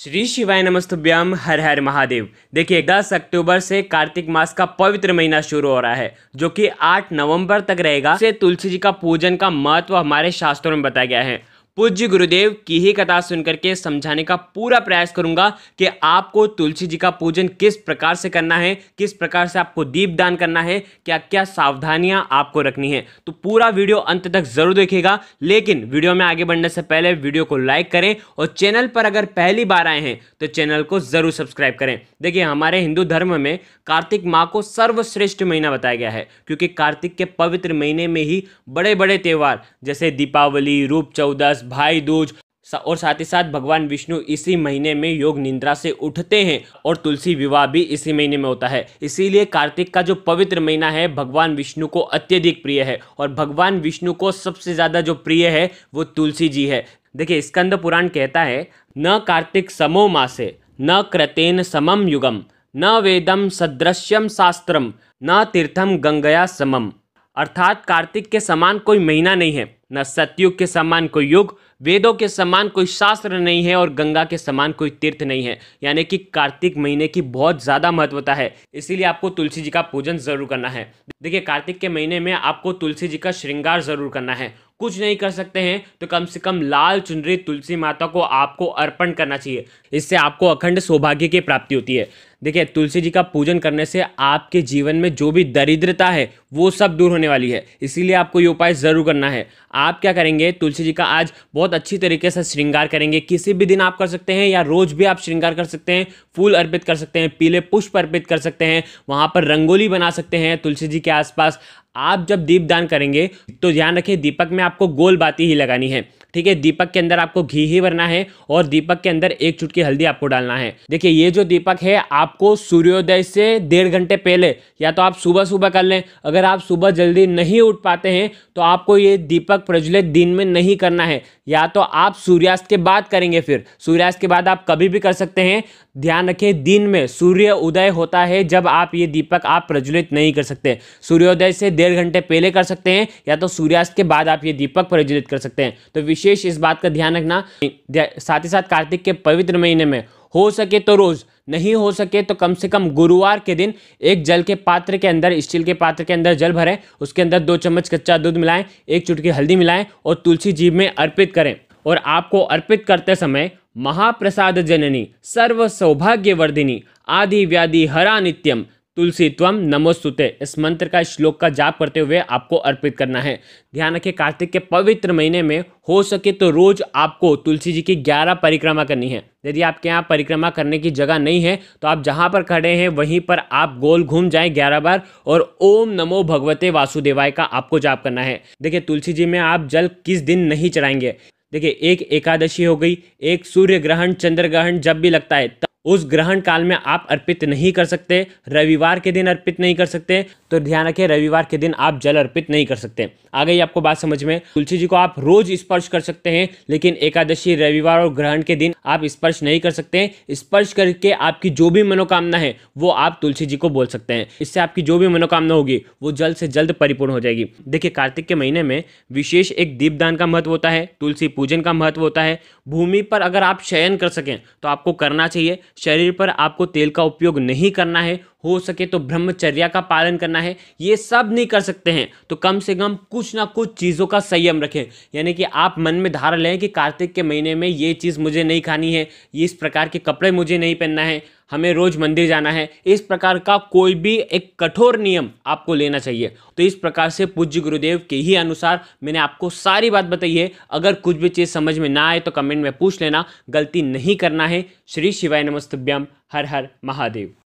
श्री शिवाय नमस्तभ्याम हर हर महादेव देखिए दस अक्टूबर से कार्तिक मास का पवित्र महीना शुरू हो रहा है जो कि 8 नवंबर तक रहेगा से तुलसी जी का पूजन का महत्व हमारे शास्त्रों में बताया गया है पूज्य गुरुदेव की ही कथा सुन करके समझाने का पूरा प्रयास करूंगा कि आपको तुलसी जी का पूजन किस प्रकार से करना है किस प्रकार से आपको दीप दान करना है क्या क्या सावधानियां आपको रखनी है तो पूरा वीडियो अंत तक जरूर देखेगा लेकिन वीडियो में आगे बढ़ने से पहले वीडियो को लाइक करें और चैनल पर अगर पहली बार आए हैं तो चैनल को जरूर सब्सक्राइब करें देखिए हमारे हिंदू धर्म में कार्तिक माह को सर्वश्रेष्ठ महीना बताया गया है क्योंकि कार्तिक के पवित्र महीने में ही बड़े बड़े त्यौहार जैसे दीपावली रूप चौदस भाई दूज और साथ ही साथ भगवान विष्णु इसी महीने में योग निंद्रा से उठते हैं और तुलसी विवाह भी इसी महीने में होता है इसीलिए कार्तिक का जो पवित्र महीना है भगवान विष्णु को अत्यधिक प्रिय है और भगवान विष्णु को सबसे ज़्यादा जो प्रिय है वो तुलसी जी है देखिए स्कंद पुराण कहता है न कार्तिक समो मासे न क्रतेन समम युगम न वेदम सदृश्यम शास्त्रम न तीर्थम गंगया समम अर्थात कार्तिक के समान कोई महीना नहीं है न सत्युग के समान कोई युग वेदों के समान कोई शास्त्र नहीं है और गंगा के समान कोई तीर्थ नहीं है यानी कि कार्तिक महीने की बहुत ज़्यादा महत्वता है इसीलिए आपको तुलसी जी का पूजन जरूर करना है देखिए कार्तिक के महीने में आपको तुलसी जी का श्रृंगार जरूर करना है कुछ नहीं कर सकते हैं तो कम से कम लाल चुनरी तुलसी माता को आपको अर्पण करना चाहिए इससे आपको अखंड सौभाग्य की प्राप्ति होती है देखिए तुलसी जी का पूजन करने से आपके जीवन में जो भी दरिद्रता है वो सब दूर होने वाली है इसीलिए आपको ये उपाय ज़रूर करना है आप क्या करेंगे तुलसी जी का आज बहुत अच्छी तरीके से श्रृंगार करेंगे किसी भी दिन आप कर सकते हैं या रोज़ भी आप श्रृंगार कर सकते हैं फूल अर्पित कर सकते हैं पीले पुष्प अर्पित कर सकते हैं वहाँ पर रंगोली बना सकते हैं तुलसी जी के आसपास आप जब दीपदान करेंगे तो ध्यान रखिए दीपक में आपको गोल बाती ही लगानी है ठीक है दीपक के अंदर आपको घी ही भरना है और दीपक के अंदर एक चुटकी हल्दी आपको डालना है देखिए ये जो दीपक है आपको सूर्योदय से डेढ़ घंटे पहले या तो आप सुबह सुबह कर लें अगर आप सुबह जल्दी नहीं उठ पाते हैं तो आपको ये दीपक प्रज्वलित दिन में नहीं करना है या तो आप सूर्यास्त के बाद करेंगे फिर सूर्यास्त के बाद आप कभी भी कर सकते हैं ध्यान रखें दिन में सूर्य उदय होता है जब आप ये दीपक आप प्रज्वलित नहीं कर सकते सूर्योदय से डेढ़ घंटे पहले कर सकते हैं या तो सूर्यास्त के बाद आप ये दीपक प्रज्वलित कर सकते हैं तो विशेष इस बात का ध्यान रखना साथ ही साथ कार्तिक के पवित्र महीने में हो सके तो रोज़ नहीं हो सके तो कम से कम गुरुवार के दिन एक जल के पात्र के अंदर स्टील के पात्र के अंदर जल भरें उसके अंदर दो चम्मच कच्चा दूध मिलाएं एक चुटकी हल्दी मिलाएं और तुलसी जीव में अर्पित करें और आपको अर्पित करते समय महाप्रसाद जननी सर्व सौभाग्य वर्धिनी आदि व्याधि हरा नित्यम तुलसी त्वम नमोस्तुते इस मंत्र का श्लोक का जाप करते हुए आपको अर्पित करना है ध्यान रखें कार्तिक के पवित्र महीने में हो सके तो रोज आपको तुलसी जी की 11 परिक्रमा करनी है यदि आपके यहाँ परिक्रमा करने की जगह नहीं है तो आप जहाँ पर खड़े हैं वहीं पर आप गोल घूम जाएं 11 बार और ओम नमो भगवते वासुदेवाय का आपको जाप करना है देखिए तुलसी जी में आप जल किस दिन नहीं चढ़ाएंगे देखिए एक एकादशी हो गई एक सूर्य ग्रहण चंद्र ग्रहण जब भी लगता है उस ग्रहण काल में आप अर्पित नहीं कर सकते रविवार के दिन अर्पित नहीं कर सकते तो ध्यान रखें रविवार के दिन आप जल अर्पित नहीं कर सकते आ गई आपको बात समझ में तुलसी जी को आप रोज स्पर्श कर सकते हैं लेकिन एकादशी रविवार और ग्रहण के दिन आप स्पर्श नहीं कर सकते स्पर्श करके आपकी जो भी मनोकामना है वो आप तुलसी जी को बोल सकते हैं इससे आपकी जो भी मनोकामना होगी वो जल्द से जल्द परिपूर्ण हो जाएगी देखिए कार्तिक के महीने में विशेष एक दीपदान का महत्व होता है तुलसी पूजन का महत्व होता है भूमि पर अगर आप शयन कर सकें तो आपको करना चाहिए शरीर पर आपको तेल का उपयोग नहीं करना है हो सके तो ब्रह्मचर्या का पालन करना है ये सब नहीं कर सकते हैं तो कम से कम कुछ ना कुछ चीज़ों का संयम रखें यानी कि आप मन में धारा लें कि कार्तिक के महीने में ये चीज़ मुझे नहीं खानी है ये इस प्रकार के कपड़े मुझे नहीं पहनना है हमें रोज मंदिर जाना है इस प्रकार का कोई भी एक कठोर नियम आपको लेना चाहिए तो इस प्रकार से पूज्य गुरुदेव के ही अनुसार मैंने आपको सारी बात बताई है अगर कुछ भी चीज़ समझ में ना आए तो कमेंट में पूछ लेना गलती नहीं करना है श्री शिवाय नमस्तभ्यम हर हर महादेव